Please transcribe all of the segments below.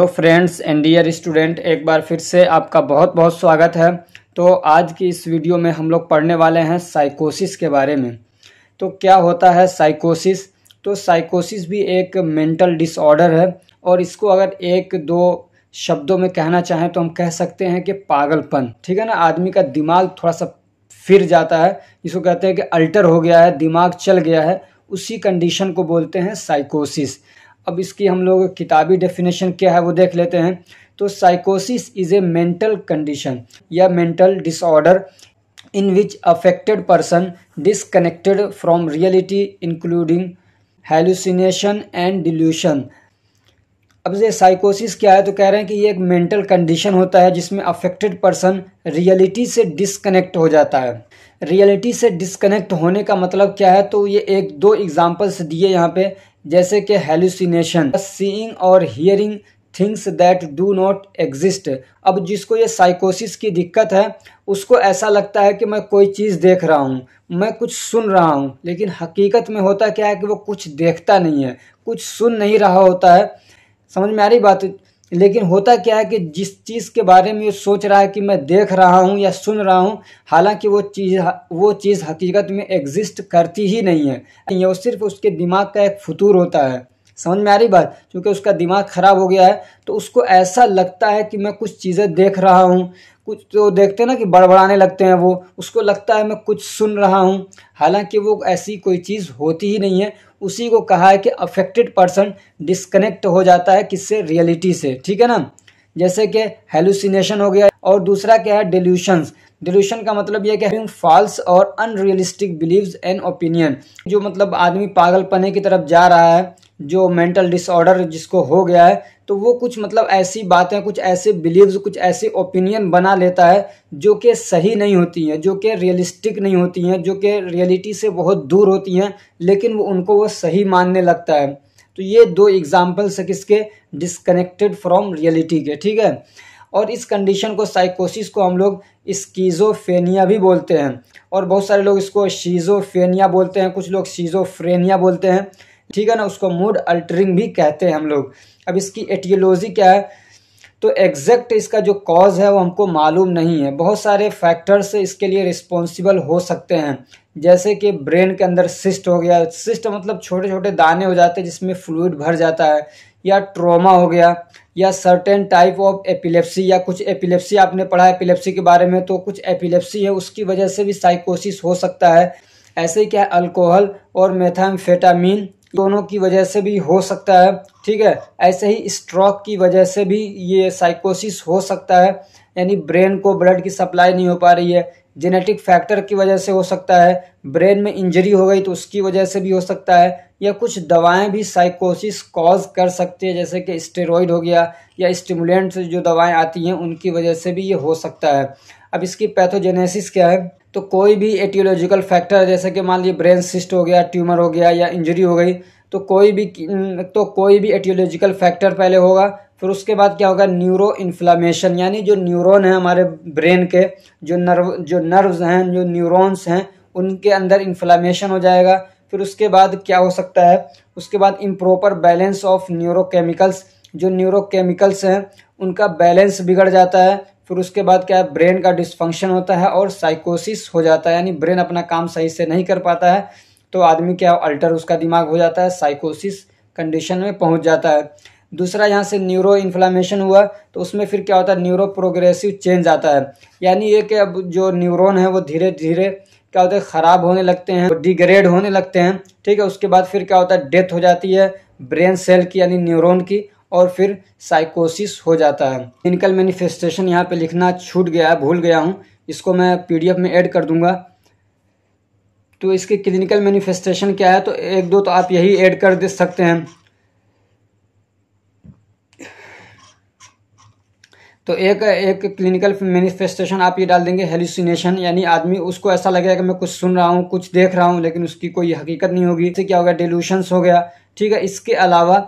तो friends and dear student एक बार फिर से आपका बहुत बहुत स्वागत है तो आज की इस वीडियो में हम लोग पढ़ने वाले हैं साइकोसिस के बारे में तो क्या होता है साइकोसिस तो साइकोसिस भी एक मेंटल डिसऑर्डर है और इसको अगर एक दो शब्दों में कहना चाहें तो हम कह सकते हैं कि पागलपन ठीक है ना आदमी का दिमाग थोड़ा सा फिर जाता है जिसको कहते हैं कि अल्टर हो गया है दिमाग चल गया है उसी कंडीशन को बोलते हैं साइकोसिस अब इसकी हम लोग किताबी डेफिनेशन क्या है वो देख लेते हैं तो साइकोसिस इज़ ए मेंटल कंडीशन या mental disorder in which affected person disconnected from reality including hallucination and delusion अब ये साइकोसिस क्या है तो कह रहे हैं कि ये एक मेंटल कंडीशन होता है जिसमें अफेक्टेड पर्सन रियलिटी से डिसकनेक्ट हो जाता है रियलिटी से डिसकनेक्ट होने का मतलब क्या है तो ये एक दो एग्जांपल्स दिए यहाँ पे जैसे कि हेलुसिनेशन सीइंग और hearing things that do not exist अब जिसको ये साइकोसिस की दिक्कत है उसको ऐसा लगता है कि मैं कोई चीज़ देख रहा हूँ मैं कुछ सुन रहा हूँ लेकिन हकीकत में होता क्या है कि वो कुछ देखता नहीं है कुछ सुन नहीं रहा होता है समझ में आ रही बात लेकिन होता क्या है कि जिस चीज़ के बारे में ये सोच रहा है कि मैं देख रहा हूँ या सुन रहा हूँ हालांकि वो चीज़ वो चीज़ हकीकत में एग्जिस्ट करती ही नहीं है ये वो सिर्फ उसके दिमाग का एक फतूर होता है समझ में आ रही बात क्योंकि उसका दिमाग ख़राब हो गया है तो उसको ऐसा लगता है कि मैं कुछ चीज़ें देख रहा हूँ कुछ तो देखते हैं ना कि बड़बड़ाने लगते हैं वो उसको लगता है मैं कुछ सुन रहा हूँ हालांकि वो ऐसी कोई चीज़ होती ही नहीं है उसी को कहा है कि अफेक्टेड पर्सन डिसकनेक्ट हो जाता है किससे रियलिटी से ठीक है ना जैसे कि हेलुसिनेशन हो गया और दूसरा क्या है डिल्यूशंस डिल्यूशन का मतलब यह कि फॉल्स और अनरियलिस्टिक बिलीव्स एंड ओपिनियन जो मतलब आदमी पागलपने की तरफ जा रहा है जो मेंटल डिसऑर्डर जिसको हो गया है तो वो कुछ मतलब ऐसी बातें कुछ ऐसे बिलीव्स कुछ ऐसे ओपिनियन बना लेता है जो कि सही नहीं होती हैं जो कि रियलिस्टिक नहीं होती हैं जो कि रियलिटी से बहुत दूर होती हैं लेकिन वो उनको वो सही मानने लगता है तो ये दो एग्जाम्पल्स है किसके डिसकनेक्टेड फ्रॉम रियलिटी के ठीक है और इस कंडीशन को साइकोसिस को हम लोग स्कीजोफेनिया भी बोलते हैं और बहुत सारे लोग इसको शीजोफेनिया बोलते हैं कुछ लोग शीजोफ्रेनिया बोलते हैं ठीक है ना उसको मूड अल्टरिंग भी कहते हैं हम लोग अब इसकी एटियोलॉजी क्या है तो एग्जैक्ट इसका जो कॉज है वो हमको मालूम नहीं है बहुत सारे फैक्टर्स इसके लिए रिस्पॉन्सिबल हो सकते हैं जैसे कि ब्रेन के अंदर सिस्ट हो गया सिस्ट मतलब छोटे छोटे दाने हो जाते हैं जिसमें फ्लूड भर जाता है या ट्रोमा हो गया या सर्टेन टाइप ऑफ एपिलेप्सी या कुछ एपिलेप्सी आपने पढ़ा है एपिलेप्सी के बारे में तो कुछ एपिलेप्सी है उसकी वजह से भी साइकोसिस हो सकता है ऐसे ही क्या अल्कोहल और मेथामफेटामीन दोनों की वजह से भी हो सकता है ठीक है ऐसे ही स्ट्रोक की वजह से भी ये साइकोसिस हो सकता है यानी ब्रेन को ब्लड की सप्लाई नहीं हो पा रही है जेनेटिक फैक्टर की वजह से हो सकता है ब्रेन में इंजरी हो गई तो उसकी वजह से भी हो सकता है या कुछ दवाएं भी साइकोसिस कॉज कर सकती है जैसे कि स्टेरॉइड हो गया या स्टिमुलेंट जो दवाएं आती हैं उनकी वजह से भी ये हो सकता है अब इसकी पैथोजेनेसिस क्या है तो कोई भी एटियोलॉजिकल फैक्टर जैसे कि मान लीजिए ब्रेन सिस्ट हो गया ट्यूमर हो गया या इंजरी हो गई तो कोई भी तो कोई भी एटियोलॉजिकल फैक्टर पहले होगा फिर उसके बाद क्या होगा न्यूरो इन्फ्लामेशन यानी जो न्यूरोन है हमारे ब्रेन के जो नर्व जो नर्व्स हैं जो न्यूरॉन्स हैं उनके अंदर इन्फ्लामेशन हो जाएगा फिर उसके बाद क्या हो सकता है उसके बाद इम्प्रॉपर बैलेंस ऑफ न्यूरोकेमिकल्स जो न्यूरोकेमिकल्स हैं उनका बैलेंस बिगड़ जाता है फिर उसके बाद क्या है ब्रेन का डिसफंक्शन होता है और साइकोसिस हो जाता है यानी ब्रेन अपना काम सही से नहीं कर पाता है तो आदमी क्या अल्टर उसका दिमाग हो जाता है साइकोसिस कंडीशन में पहुंच जाता है दूसरा यहाँ से न्यूरो इन्फ्लामेशन हुआ तो उसमें फिर क्या होता है न्यूरो प्रोग्रेसिव चेंज आता है यानी ये कि अब जो न्यूरोन है वो धीरे धीरे क्या होता है ख़राब होने लगते हैं डिग्रेड होने लगते हैं ठीक है उसके बाद फिर क्या होता है डेथ हो जाती है ब्रेन सेल की यानी न्यूरोन की और फिर साइकोसिस हो जाता है क्लिनिकल मैनिफेस्टेशन यहाँ पर लिखना छूट गया है भूल गया हूँ इसको मैं पी में एड कर दूँगा तो इसके क्लिनिकल मैनिफेस्टेशन क्या है तो एक दो तो आप यही ऐड कर दे सकते हैं तो एक एक क्लिनिकल मैनिफेस्टेशन आप ये डाल देंगे हेलुसिनेशन यानी आदमी उसको ऐसा लगेगा कि मैं कुछ सुन रहा हूँ कुछ देख रहा हूँ लेकिन उसकी कोई हकीकत नहीं होगी इससे क्या होगा डिल्यूशंस हो गया ठीक है इसके अलावा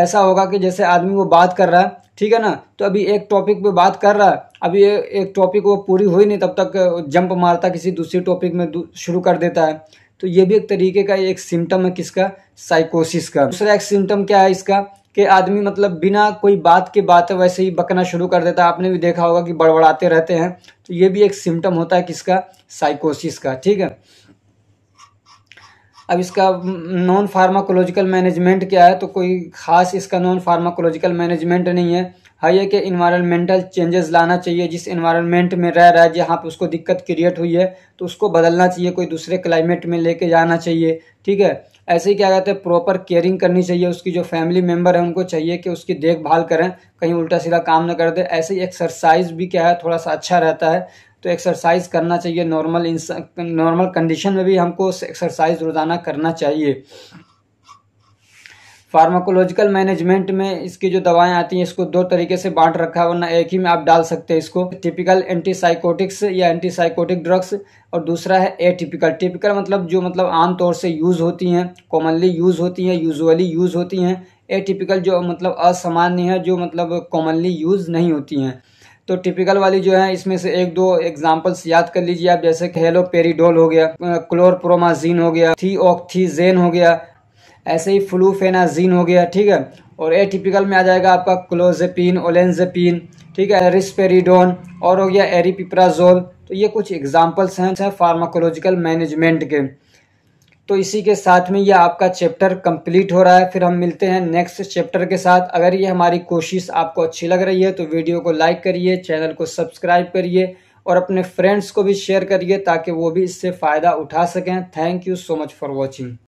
ऐसा होगा कि जैसे आदमी वो बात कर रहा है ठीक है ना तो अभी एक टॉपिक पे बात कर रहा है अभी एक टॉपिक वो पूरी हुई नहीं तब तक जंप मारता किसी दूसरे टॉपिक में शुरू कर देता है तो ये भी एक तरीके का एक सिम्टम है किसका साइकोसिस का दूसरा एक सिम्टम क्या है इसका कि आदमी मतलब बिना कोई बात के बात वैसे ही बकना शुरू कर देता है आपने भी देखा होगा कि बड़बड़ाते रहते हैं तो ये भी एक सिम्टम होता है किसका साइकोसिस का ठीक है अब इसका नॉन फार्माकोलॉजिकल मैनेजमेंट क्या है तो कोई ख़ास इसका नॉन फार्माकोलॉजिकल मैनेजमेंट नहीं है है कि इन्वायरमेंटल चेंजेस लाना चाहिए जिस इन्वायरमेंट में रह रहा है जहाँ पे उसको दिक्कत क्रिएट हुई है तो उसको बदलना चाहिए कोई दूसरे क्लाइमेट में लेके जाना चाहिए ठीक है ऐसे ही क्या कहते हैं प्रॉपर केयरिंग करनी चाहिए उसकी जो फैमिली मेम्बर है उनको चाहिए कि उसकी देखभाल करें कहीं उल्टा सीधा काम ना कर दे ऐसे ही एक्सरसाइज भी क्या है थोड़ा सा अच्छा रहता है तो एक्सरसाइज करना चाहिए नॉर्मल नॉर्मल कंडीशन में भी हमको एक्सरसाइज रोज़ाना करना चाहिए फार्माकोलॉजिकल मैनेजमेंट में इसकी जो दवाएं आती हैं इसको दो तरीके से बांट रखा है वरना एक ही में आप डाल सकते हैं इसको टिपिकल एंटीसाइकोटिक्स या एंटीसाइकोटिक ड्रग्स और दूसरा है ए टिपिकल टिपिकल मतलब जो मतलब आमतौर से यूज़ होती हैं कॉमनली यूज़ होती हैं यूजुअली यूज़ होती हैं ए टिपिकल जो मतलब असामान्य है जो मतलब कॉमनली यूज़ नहीं होती हैं तो टिपिकल वाली जो है इसमें से एक दो एग्जाम्पल्स याद कर लीजिए आप जैसे हेलो पेरीडोल हो गया क्लोरप्रोमाजीन हो गया थी ऑक्थीजेन हो गया ऐसे ही फ्लूफेनाजीन हो गया ठीक है और एटिपिकल में आ जाएगा आपका क्लोजेपिन ओलेंजेपिन ठीक है रिस्पेरिडोन और हो गया एरीपिप्राजोल तो ये कुछ एग्जाम्पल्स हैं फार्माकोलॉजिकल मैनेजमेंट के तो इसी के साथ में यह आपका चैप्टर कंप्लीट हो रहा है फिर हम मिलते हैं नेक्स्ट चैप्टर के साथ अगर ये हमारी कोशिश आपको अच्छी लग रही है तो वीडियो को लाइक करिए चैनल को सब्सक्राइब करिए और अपने फ्रेंड्स को भी शेयर करिए ताकि वो भी इससे फ़ायदा उठा सकें thank you so much for watching